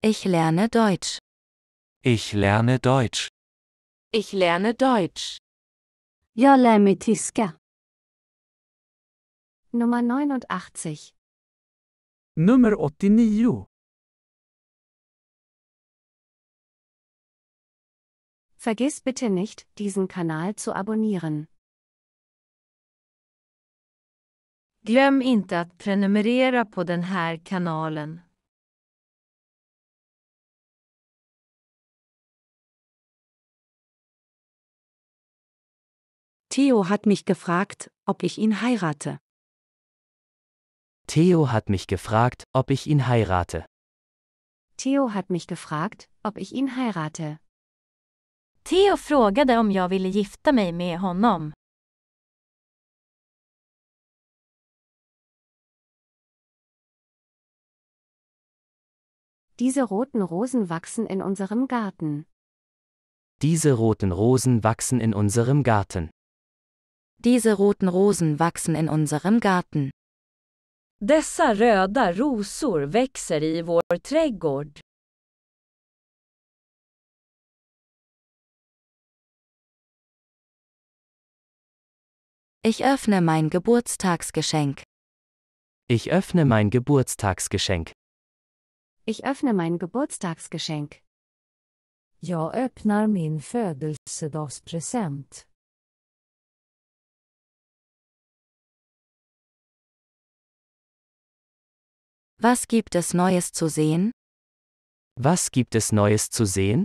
Ich lerne Deutsch. Ich lerne Deutsch. Ich lerne Deutsch. Ja, lerne mig tyska. Nummer 89. Nummer 89. Vergiss bitte nicht, diesen Kanal zu abonnieren. Glöm inte att prenumerera på den här kanalen. Theo hat mich gefragt, ob ich ihn heirate. Theo hat mich gefragt, ob ich ihn heirate. Theo hat mich gefragt, ob ich ihn heirate. Theo frågade om jag ville gifta mig med honom. Diese roten Rosen wachsen in unserem Garten. Diese roten Rosen wachsen in unserem Garten. Diese roten Rosen wachsen in unserem Garten. Dessa röda rosor växer i vår trädgård. Ich öffne mein Geburtstagsgeschenk. Ich öffne mein Geburtstagsgeschenk. Ich öffne mein Geburtstagsgeschenk. Jag öppnar min födelsedagspresent. Was gibt es Neues zu sehen? Was gibt es Neues zu sehen?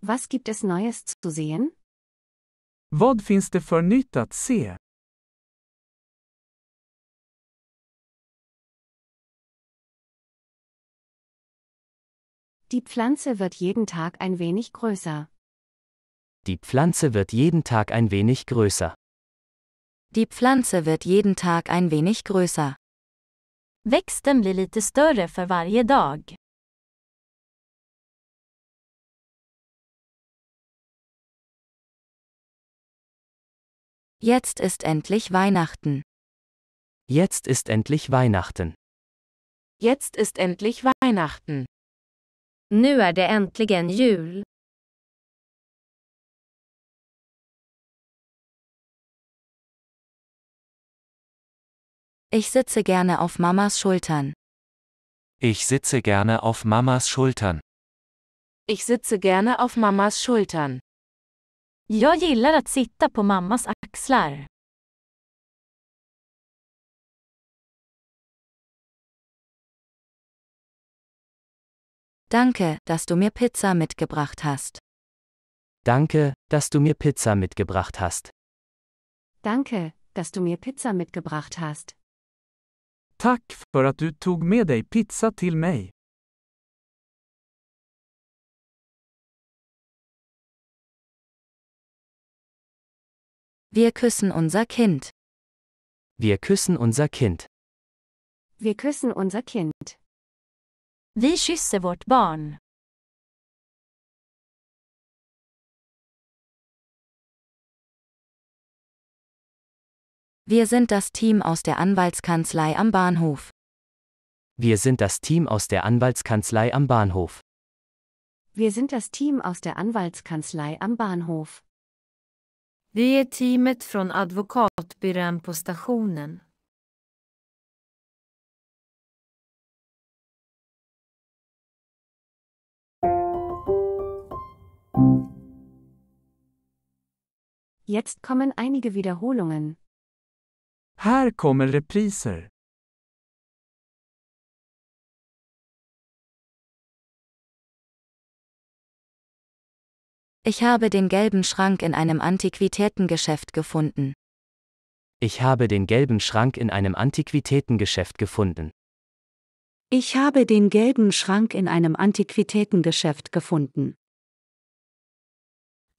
Was gibt es Neues zu sehen? Vad finns det för nytt att se? Die Pflanze wird jeden Tag ein wenig größer. Die Pflanze wird jeden Tag ein wenig größer. Die Pflanze wird jeden Tag ein wenig größer. Växten blir lite större för varje dag. Jetzt ist endlich Weihnachten. Jetzt ist endlich Weihnachten. Jetzt ist endlich Weihnachten. Nu är det äntligen jul. Ich sitze gerne auf Mamas Schultern. Ich sitze gerne auf Mamas Schultern. Ich sitze gerne auf Mamas Schultern. Jag gillar att sitta på mammas axlar. Danke, dass du mir Pizza mitgebracht hast. Danke, dass du mir Pizza mitgebracht hast. Danke, dass du mir Pizza mitgebracht hast. Tack för att du tog med dig pizza till mig. Wir küssen unser Kind. Wir küssen unser Kind. Wir küssen unser Kind. Vi kysser vårt barn. Wir sind das Team aus der Anwaltskanzlei am Bahnhof. Wir sind das Team aus der Anwaltskanzlei am Bahnhof. Wir sind das Team aus der Anwaltskanzlei am Bahnhof. Vi är teamet från advokatbyrån på stationen. Jetzt kommen einige Wiederholungen. Här kommer repriser. Ich habe den gelben Schrank in einem Antiquitätengeschäft gefunden. Ich habe den gelben Schrank in einem Antiquitätengeschäft gefunden. Ich habe den gelben Schrank in einem Antiquitätengeschäft gefunden.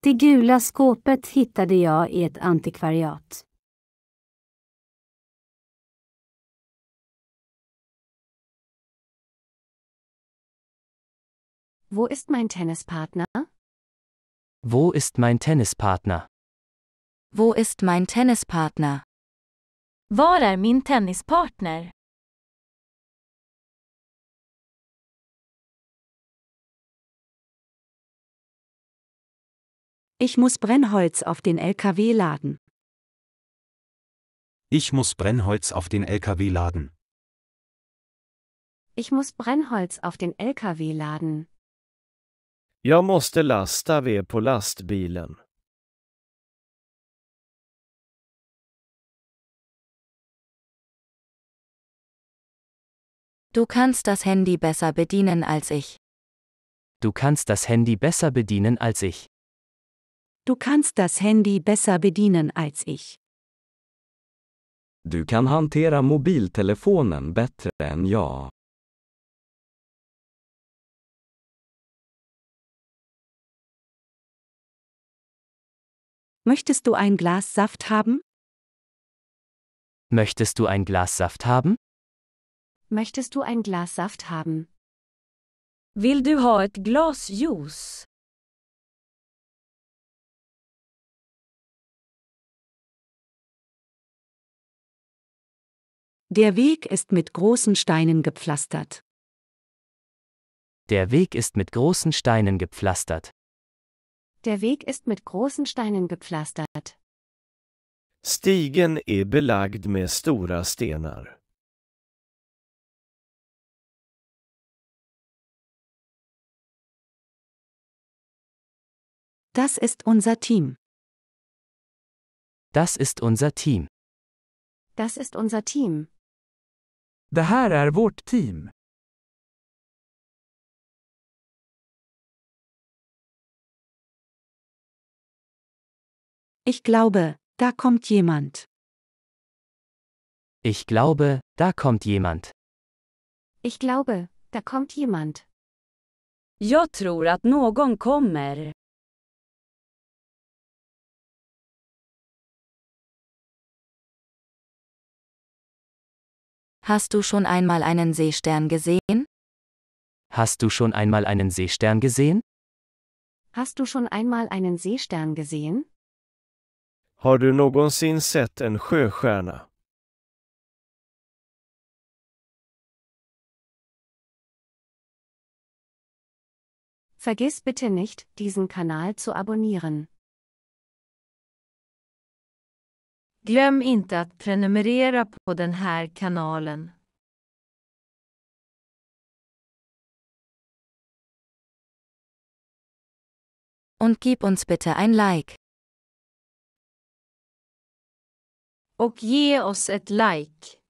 Det gula skåpet hittade jag i ett antikvariat. Wo ist mein Tennispartner? Wo ist mein Tennispartner? Wo ist mein Tennispartner? Var är min tennispartner? Ich muss Brennholz auf den LKW laden. Ich muss Brennholz auf den LKW laden. Ich muss Brennholz auf den LKW laden. Jag måste lasta ved på lastbilen. Du kannst das Handy besser bedienen als ich. Du kannst das Handy besser bedienen als ich. Du kannst das Handy besser bedienen als ich. Du kan hantera mobiltelefonen bättre än jag. Möchtest du ein Glas Saft haben? Möchtest du ein Glas Saft haben? Möchtest du ein Glas Saft haben? Vill du ha ett glas juice? Der Weg ist mit großen Steinen gepflastert. Der Weg ist mit großen Steinen gepflastert. Der Weg ist mit großen Steinen gepflastert. Stigen är belagd med stora stenar. Das ist unser Team. Das ist unser Team. Das ist unser Team. Det här är vårt team. Ich glaube, da kommt jemand. Ich glaube, da kommt jemand. Ich glaube, da kommt jemand. Jag tror att någon kommer. Hast du schon einmal einen Seestern gesehen? Hast du schon einmal einen Seestern gesehen? Hast du schon einmal einen Seestern gesehen? Har du någonsin sett en sjöstjärna? Vergiss bitte nicht, diesen Kanal zu abonnieren. Glöm inte att prenumerera på den här kanalen. Und gib uns bitte ein Like. och ge oss ett like.